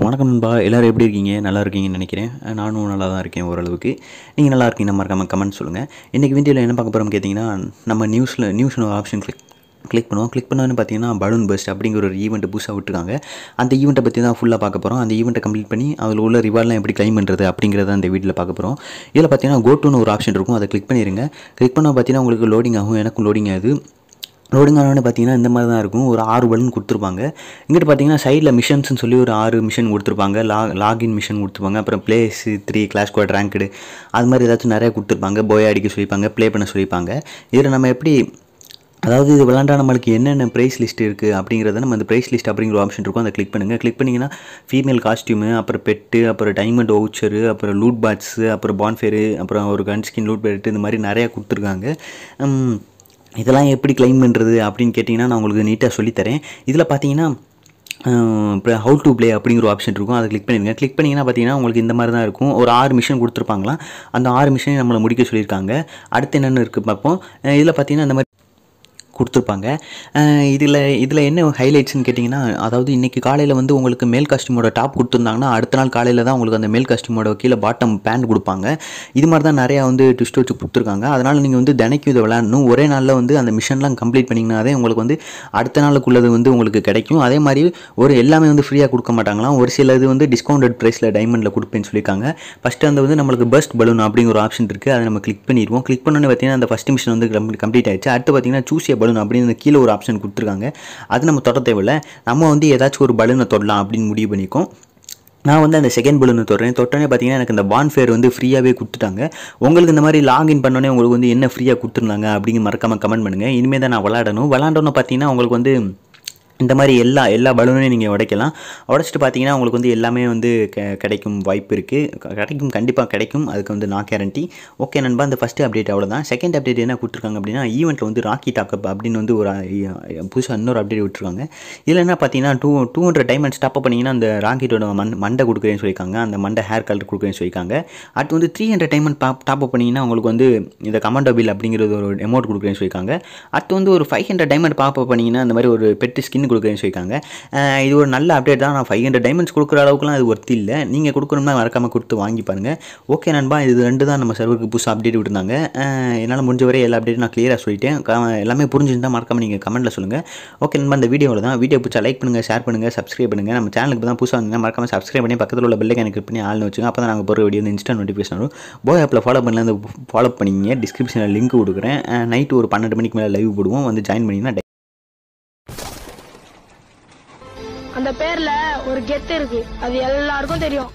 வணக்கம் நண்பா எல்லோரும் எப்படி இருக்கீங்க நல்லா இருக்கீங்கன்னு நினைக்கிறேன் நானும் நல்லா தான் இருக்கேன் ஓரளவுக்கு நீங்கள் நல்லா இருக்கீங்க மறக்காமல் கமெண்ட் சொல்லுங்கள் இன்றைக்கி வீடியோவில் என்ன பார்க்க போகிறோம் கேட்டிங்கன்னா நம்ம நியூஸில் நியூஸ்னு ஒரு ஆப்ஷன் கிளிக் கிளிக் பண்ணுவோம் கிளிக் பண்ணோன்னு பார்த்தீங்கன்னா பலூன் பஸ்ட் அப்படிங்கிற ஒரு ஈவெண்ட்டு புதுசாக விட்டுருக்காங்க அந்த ஈவெண்ட்டை பற்றி தான் ஃபுல்லாக பார்க்க போகிறோம் அந்த ஈவெண்ட்டை கம்ப்ளீட் பண்ணி அதில் உள்ள ரிவார்ட்லாம் எப்படி கிளைம் பண்ணுறது அப்படிங்கிறத அந்த வீட்டில் பார்க்க போகிறோம் இதில் பார்த்தீங்கன்னா கோட்டுன்னு ஒரு ஆப்ஷன் இருக்கும் அதை கிளிக் பண்ணிடுங்க கிளிக் பண்ண பார்த்தீங்கன்னா உங்களுக்கு லோடிங் ஆகும் எனக்கும் லோடிங் ஆகுது ரோடுங்கானோடனே பார்த்தீங்கன்னா இந்த மாதிரி தான் இருக்கும் ஒரு ஆறு பலன் கொடுத்துருப்பாங்க இங்கிட்டு பார்த்தீங்கன்னா சைடில் மிஷன்ஸ்னு சொல்லி ஒரு ஆறு மிஷன் கொடுத்துருப்பாங்க லா லாகின் மிஷன் கொடுத்துருப்பாங்க அப்புறம் place three class quad ranked அது மாதிரி ஏதாச்சும் நிறையா கொடுத்துருப்பாங்க போய் அடிக்க சொல்லிப்பாங்க ப்ளே பண்ண சொல்லிப்பாங்க இதில் நம்ம எப்படி அதாவது இது விளாண்டா நம்மளுக்கு என்னென்ன ப்ரைஸ் லிஸ்ட் இருக்குது அப்படிங்கிறத நம்ம அந்த ப்ரைஸ் லிஸ்ட் அப்படிங்கிற ஆப்ஷன் இருக்கும் அதை கிளிக் பண்ணுங்கள் கிளிக் பண்ணிங்கன்னா ஃபீமேல் காஸ்ட்யூமு அப்புறம் பெட்டு அப்புறம் டைமண்ட் ஓச்சரு அப்புறம் லூட் பாட்ஸு அப்புறம் பான்ஃபேரு அப்புறம் ஒரு கன்ஸ்கின் லூட் பெட்டு இந்த மாதிரி நிறையா கொடுத்துருக்காங்க இதெல்லாம் எப்படி கிளைம் பண்ணுறது அப்படின்னு கேட்டிங்கன்னா நான் உங்களுக்கு நீட்டாக சொல்லித்தரேன் இதில் பார்த்தீங்கன்னா இப்போ ஹவு டு ப்ளே அப்படிங்கிற ஆப்ஷன் இருக்கும் அதை கிளிக் பண்ணிடுங்க கிளிக் பண்ணிங்கன்னா பார்த்தீங்கன்னா உங்களுக்கு இந்த மாதிரி தான் இருக்கும் ஒரு ஆறு மிஷின் கொடுத்துருப்பாங்களா அந்த ஆறு மிஷனையும் நம்மளை முடிக்க சொல்லியிருக்காங்க அடுத்து என்னென்னு இருக்குது பார்ப்போம் இதில் பார்த்தீங்கன்னா இந்த மாதிரி கொடுத்துருப்பாங்க இதில் இதில் என்ன ஹைலைட்ஸ்னு கேட்டிங்கன்னா அதாவது இன்றைக்கி காலையில் வந்து உங்களுக்கு மேல் காஸ்டியூமோட டாப் கொடுத்துருந்தாங்கன்னா அடுத்த நாள் காலையில் தான் உங்களுக்கு அந்த மேல் காஸ்டியூமோட கீழே பாட்டம் பேண்ட் கொடுப்பாங்க இது மாதிரி தான் நிறையா வந்து ட்விஸ்ட் வச்சு கொடுத்துருக்காங்க அதனால் நீங்கள் வந்து தினைக்கும் இதை விளாட்ணும் ஒரே நாளில் வந்து அந்த மிஷன்லாம் கம்ப்ளீட் பண்ணிங்கனாவே உங்களுக்கு வந்து அடுத்த நாளுக்குள்ளது வந்து உங்களுக்கு கிடைக்கும் அதே மாதிரி ஒரு எல்லாமே வந்து ஃப்ரீயாக கொடுக்க மாட்டாங்களாம் ஒரு சில இது வந்து டிஸ்கவுண்டட் ப்ரைஸில் டைமண்டில் கொடுப்பேன்னு சொல்லியிருக்காங்க ஃபஸ்ட்டு அந்த வந்து நம்மளுக்கு பெஸ்ட் பலூன் அப்படிங்கிற ஒரு ஆப்ஷன் இருக்குது அதை நம்ம கிளிக் பண்ணிடுவோம் கிளிக் பண்ணோன்னு பார்த்தீங்கன்னா அந்த ஃபஸ்ட் மிஷன் வந்து கம்ப்ளீட் ஆயிடுச்சு அடுத்து பார்த்தீங்கன்னா சூஸ் பலூன் பலூன் அப்படின்னு கீழே ஒரு ஆப்ஷன் கொடுத்துருக்காங்க அது நம்ம தொட தேவையில்லை நம்ம வந்து ஏதாச்சும் ஒரு பலூனை தொடலாம் அப்படின்னு முடிவு பண்ணிக்கும் நான் வந்து அந்த செகண்ட் பலூனை தொடுறேன் தொட்டோன்னே பார்த்தீங்கன்னா எனக்கு இந்த பான்ஃபேர் ஃபேர் வந்து ஃப்ரீயாகவே கொடுத்துட்டாங்க உங்களுக்கு இந்த மாதிரி லாகின் பண்ணோன்னே உங்களுக்கு வந்து என்ன ஃப்ரீயாக கொடுத்துருந்தாங்க அப்படிங்கிற மறக்காமல் கமெண்ட் பண்ணுங்கள் இனிமேல் தான் நான் விளாடணும் விளாண்டோன்னு பார்த்தீங்கன்னா உங்களுக்கு வந்து இந்த மாதிரி எல்லா எல்லா பலூனையும் நீங்கள் உடைக்கலாம் உடச்சிட்டு பார்த்தீங்கன்னா உங்களுக்கு வந்து எல்லாமே வந்து க கிடைக்கும் வாய்ப்பு இருக்குது கிடைக்கும் கண்டிப்பாக கிடைக்கும் அதுக்கு வந்து நான் கேரண்டி ஓகே நண்பா அந்த ஃபஸ்ட்டு அப்டேட் அவ்வளோதான் செகண்ட் அப்டேட் என்ன கொடுத்துருக்காங்க அப்படின்னா ஈவெண்ட்டில் வந்து ராக்கி டாக்கப் அப்படின்னு வந்து ஒரு புதுசாக இன்னொரு அப்டேட் விட்டுருக்காங்க இதில் என்ன பார்த்தீங்கன்னா two two hundred diamonds top பண்ணிங்கன்னா அந்த ராக்கிட்டோட மண் மண்டை கொடுக்குறேன்னு சொல்லியிருக்காங்க அந்த மண்டை ஹேர் கலர் கொடுக்குறேன்னு சொல்லியிருக்காங்க அடுத்து வந்து three hundred diamond top top பண்ணிங்கன்னா உங்களுக்கு வந்து இந்த கமாண்டோ பில் அப்படிங்கிறது ஒரு அமௌண்ட் கொடுக்குறேன்னு சொல்லியிருக்காங்க அடுத்து வந்து ஒரு ஃபைவ் ஹண்ட்ரட் டைமண்ட் பாப்பப் பண்ணிங்கன்னா அந்த மாதிரி ஒரு பெட்டு ஸ்கின் கொடுக்குறேன்னு சொல்லியிருக்காங்க இது ஒரு நல்ல அப்டேட் தான் நான் ஃபைவ் ஹண்ட்ரட் டைமண்ட்ஸ் கொடுக்குற அளவுக்குலாம் இது ஒர்த் இல்லை நீங்கள் கொடுக்கணும்னா மறக்காமல் கொடுத்து வாங்கி பாருங்கள் ஓகே நண்பா இது ரெண்டு தான் நம்ம சர்வருக்கு புதுசாக அப்டேட் விட்டுருந்தாங்க என்னால் முடிஞ்ச வரை எல்லா அப்டேட் நான் க்ளியராக சொல்லிட்டேன் எல்லாமே புரிஞ்சுருந்தால் மறக்காமல் நீங்கள் கமெண்ட்டில் சொல்லுங்கள் ஓகே நண்பா இந்த வீடியோவில் தான் வீடியோ பிடிச்சா லைக் பண்ணுங்கள் ஷேர் பண்ணுங்கள் சப்ஸ்கிரைப் பண்ணுங்கள் நம்ம சேனலுக்கு தான் புதுசாக வந்தீங்கன்னா மறக்காமல் சப்ஸ்கிரைப் பண்ணி பக்கத்தில் உள்ள பெல்லை கனெக்ட் பண்ணி ஆள்னு வச்சுங்க அப்போ தான் நாங்கள் போகிற வீடியோ வந்து இன்ஸ்டா நோட்டிஃபிகேஷன் வரும் போய் ஆப்பில் ஃபாலோ பண்ணலாம் அந்த ஃபாலோ பண்ணிங்க டிஸ்கிரிப்ஷனில் லிங்க் கொடுக்குறேன் நைட்டு ஒரு பன்னெண்டு மணிக்கு மேலே லைவ் போடுவோம் வந்து ஜாயின் பண்ணிங்கன்னா பேர்ல ஒரு கெத்து இருக்கு அது எல்லாருக்கும் தெரியும்